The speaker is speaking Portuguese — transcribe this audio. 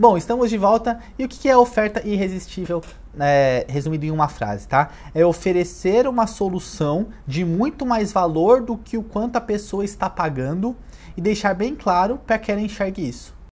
Bom, estamos de volta. E o que é oferta irresistível? É, resumido em uma frase, tá? É oferecer uma solução de muito mais valor do que o quanto a pessoa está pagando e deixar bem claro para que ela enxergue isso.